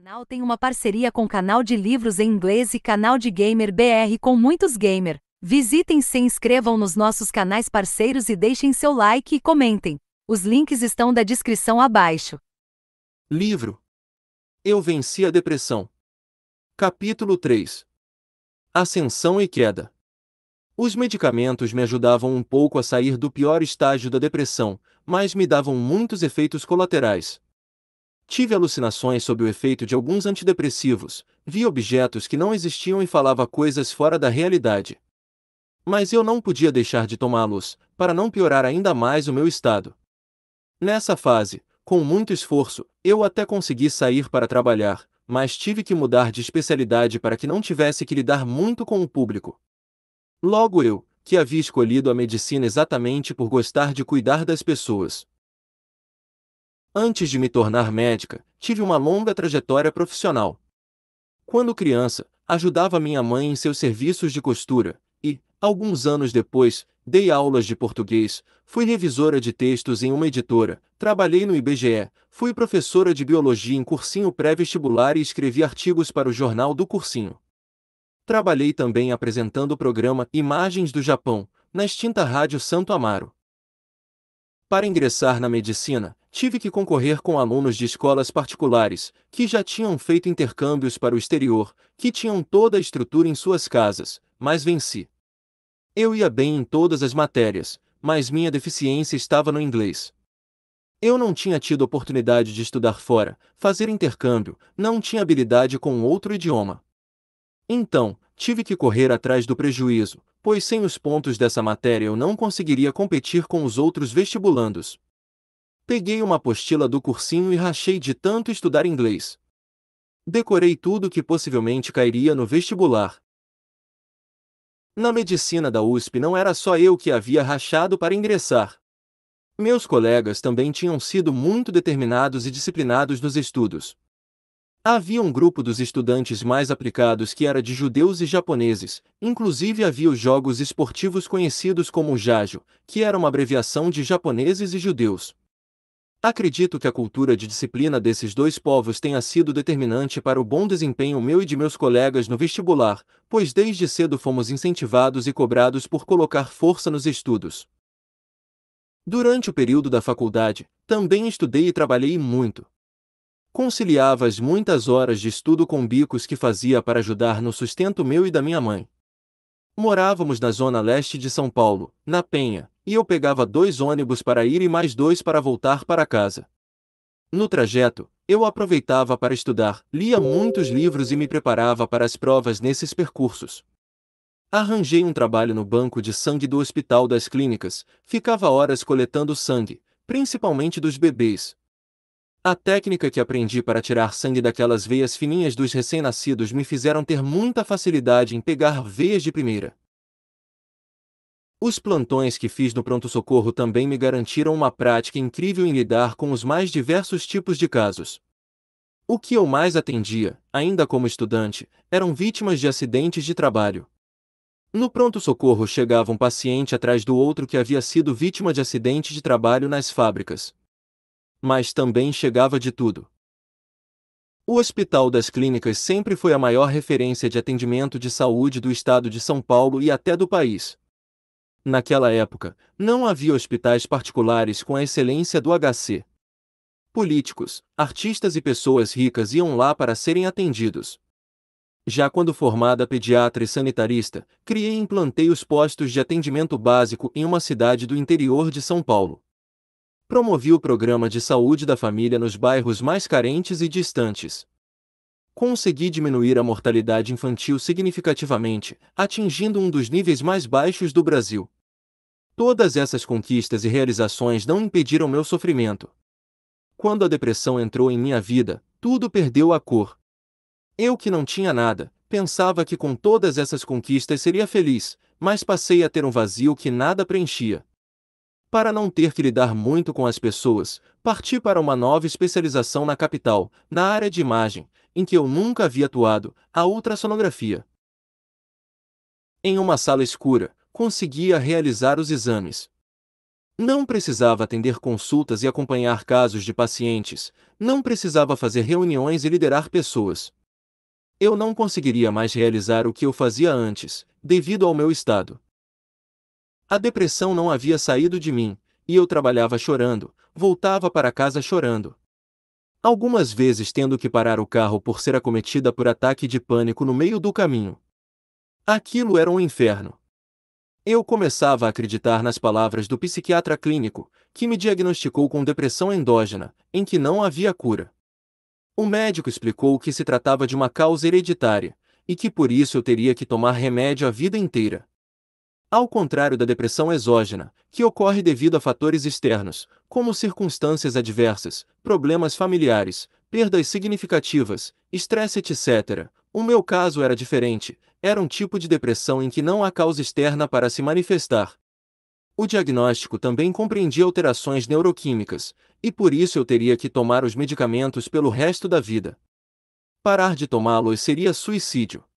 canal tem uma parceria com canal de livros em inglês e canal de gamer BR com muitos gamer. Visitem se inscrevam nos nossos canais parceiros e deixem seu like e comentem. Os links estão da descrição abaixo. Livro Eu Venci a Depressão. Capítulo 3 Ascensão e Queda. Os medicamentos me ajudavam um pouco a sair do pior estágio da depressão, mas me davam muitos efeitos colaterais. Tive alucinações sob o efeito de alguns antidepressivos, vi objetos que não existiam e falava coisas fora da realidade. Mas eu não podia deixar de tomá-los, para não piorar ainda mais o meu estado. Nessa fase, com muito esforço, eu até consegui sair para trabalhar, mas tive que mudar de especialidade para que não tivesse que lidar muito com o público. Logo eu, que havia escolhido a medicina exatamente por gostar de cuidar das pessoas, Antes de me tornar médica, tive uma longa trajetória profissional. Quando criança, ajudava minha mãe em seus serviços de costura e, alguns anos depois, dei aulas de português, fui revisora de textos em uma editora, trabalhei no IBGE, fui professora de biologia em cursinho pré-vestibular e escrevi artigos para o jornal do cursinho. Trabalhei também apresentando o programa Imagens do Japão, na extinta Rádio Santo Amaro. Para ingressar na medicina, tive que concorrer com alunos de escolas particulares, que já tinham feito intercâmbios para o exterior, que tinham toda a estrutura em suas casas, mas venci. Eu ia bem em todas as matérias, mas minha deficiência estava no inglês. Eu não tinha tido oportunidade de estudar fora, fazer intercâmbio, não tinha habilidade com outro idioma. Então, tive que correr atrás do prejuízo, pois sem os pontos dessa matéria eu não conseguiria competir com os outros vestibulandos. Peguei uma apostila do cursinho e rachei de tanto estudar inglês. Decorei tudo que possivelmente cairia no vestibular. Na medicina da USP não era só eu que havia rachado para ingressar. Meus colegas também tinham sido muito determinados e disciplinados nos estudos. Havia um grupo dos estudantes mais aplicados que era de judeus e japoneses, inclusive havia os jogos esportivos conhecidos como jajo, que era uma abreviação de japoneses e judeus. Acredito que a cultura de disciplina desses dois povos tenha sido determinante para o bom desempenho meu e de meus colegas no vestibular, pois desde cedo fomos incentivados e cobrados por colocar força nos estudos. Durante o período da faculdade, também estudei e trabalhei muito. Conciliava as muitas horas de estudo com bicos que fazia para ajudar no sustento meu e da minha mãe. Morávamos na zona leste de São Paulo, na Penha, e eu pegava dois ônibus para ir e mais dois para voltar para casa. No trajeto, eu aproveitava para estudar, lia muitos livros e me preparava para as provas nesses percursos. Arranjei um trabalho no banco de sangue do Hospital das Clínicas, ficava horas coletando sangue, principalmente dos bebês. A técnica que aprendi para tirar sangue daquelas veias fininhas dos recém-nascidos me fizeram ter muita facilidade em pegar veias de primeira. Os plantões que fiz no pronto-socorro também me garantiram uma prática incrível em lidar com os mais diversos tipos de casos. O que eu mais atendia, ainda como estudante, eram vítimas de acidentes de trabalho. No pronto-socorro chegava um paciente atrás do outro que havia sido vítima de acidente de trabalho nas fábricas. Mas também chegava de tudo. O Hospital das Clínicas sempre foi a maior referência de atendimento de saúde do estado de São Paulo e até do país. Naquela época, não havia hospitais particulares com a excelência do HC. Políticos, artistas e pessoas ricas iam lá para serem atendidos. Já quando formada pediatra e sanitarista, criei e implantei os postos de atendimento básico em uma cidade do interior de São Paulo. Promovi o programa de saúde da família nos bairros mais carentes e distantes consegui diminuir a mortalidade infantil significativamente, atingindo um dos níveis mais baixos do Brasil. Todas essas conquistas e realizações não impediram meu sofrimento. Quando a depressão entrou em minha vida, tudo perdeu a cor. Eu que não tinha nada, pensava que com todas essas conquistas seria feliz, mas passei a ter um vazio que nada preenchia. Para não ter que lidar muito com as pessoas, parti para uma nova especialização na capital, na área de imagem, em que eu nunca havia atuado, a ultrassonografia. Em uma sala escura, conseguia realizar os exames. Não precisava atender consultas e acompanhar casos de pacientes, não precisava fazer reuniões e liderar pessoas. Eu não conseguiria mais realizar o que eu fazia antes, devido ao meu estado. A depressão não havia saído de mim, e eu trabalhava chorando, voltava para casa chorando algumas vezes tendo que parar o carro por ser acometida por ataque de pânico no meio do caminho. Aquilo era um inferno. Eu começava a acreditar nas palavras do psiquiatra clínico, que me diagnosticou com depressão endógena, em que não havia cura. O médico explicou que se tratava de uma causa hereditária, e que por isso eu teria que tomar remédio a vida inteira. Ao contrário da depressão exógena, que ocorre devido a fatores externos, como circunstâncias adversas, problemas familiares, perdas significativas, estresse, etc., o meu caso era diferente, era um tipo de depressão em que não há causa externa para se manifestar. O diagnóstico também compreendia alterações neuroquímicas, e por isso eu teria que tomar os medicamentos pelo resto da vida. Parar de tomá-los seria suicídio.